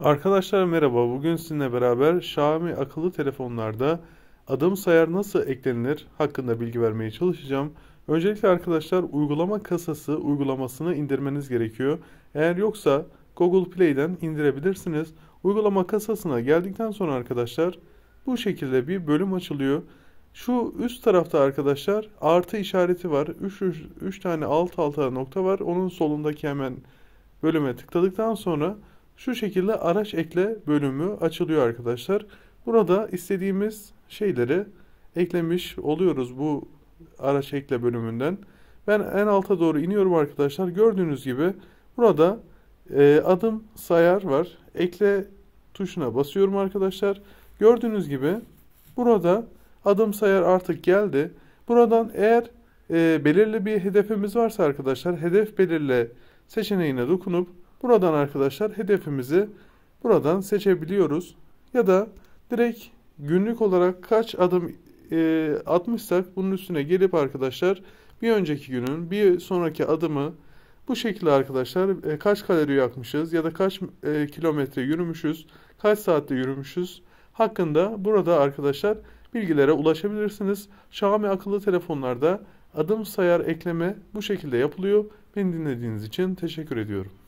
Arkadaşlar merhaba. Bugün sizinle beraber Xiaomi akıllı telefonlarda adım sayar nasıl eklenir hakkında bilgi vermeye çalışacağım. Öncelikle arkadaşlar uygulama kasası uygulamasını indirmeniz gerekiyor. Eğer yoksa Google Play'den indirebilirsiniz. Uygulama kasasına geldikten sonra arkadaşlar bu şekilde bir bölüm açılıyor. Şu üst tarafta arkadaşlar artı işareti var. 3, 3, 3 tane alt alta nokta var. Onun solundaki hemen bölüme tıkladıktan sonra şu şekilde araç ekle bölümü açılıyor arkadaşlar. Burada istediğimiz şeyleri eklemiş oluyoruz bu araç ekle bölümünden. Ben en alta doğru iniyorum arkadaşlar. Gördüğünüz gibi burada e, adım sayar var. Ekle tuşuna basıyorum arkadaşlar. Gördüğünüz gibi burada adım sayar artık geldi. Buradan eğer e, belirli bir hedefimiz varsa arkadaşlar hedef belirle seçeneğine dokunup Buradan arkadaşlar hedefimizi buradan seçebiliyoruz. Ya da direkt günlük olarak kaç adım e, atmışsak bunun üstüne gelip arkadaşlar bir önceki günün bir sonraki adımı bu şekilde arkadaşlar e, kaç kalori yakmışız ya da kaç e, kilometre yürümüşüz, kaç saatte yürümüşüz hakkında burada arkadaşlar bilgilere ulaşabilirsiniz. Xiaomi akıllı telefonlarda adım sayar ekleme bu şekilde yapılıyor. Beni dinlediğiniz için teşekkür ediyorum.